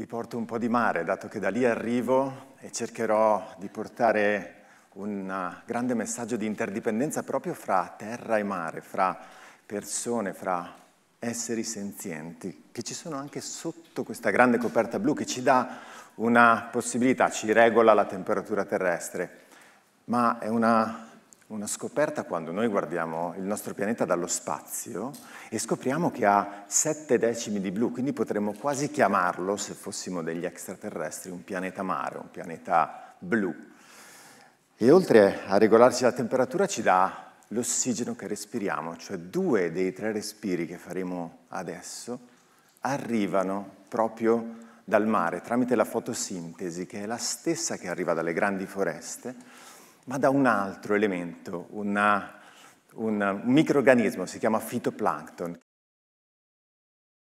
vi porto un po' di mare, dato che da lì arrivo e cercherò di portare un ah, grande messaggio di interdipendenza proprio fra terra e mare, fra persone, fra esseri senzienti, che ci sono anche sotto questa grande coperta blu che ci dà una possibilità, ci regola la temperatura terrestre, ma è una una scoperta quando noi guardiamo il nostro pianeta dallo spazio e scopriamo che ha sette decimi di blu, quindi potremmo quasi chiamarlo, se fossimo degli extraterrestri, un pianeta mare, un pianeta blu. E oltre a regolarci la temperatura ci dà l'ossigeno che respiriamo, cioè due dei tre respiri che faremo adesso arrivano proprio dal mare tramite la fotosintesi, che è la stessa che arriva dalle grandi foreste ma da un altro elemento, una, un microorganismo, si chiama fitoplancton.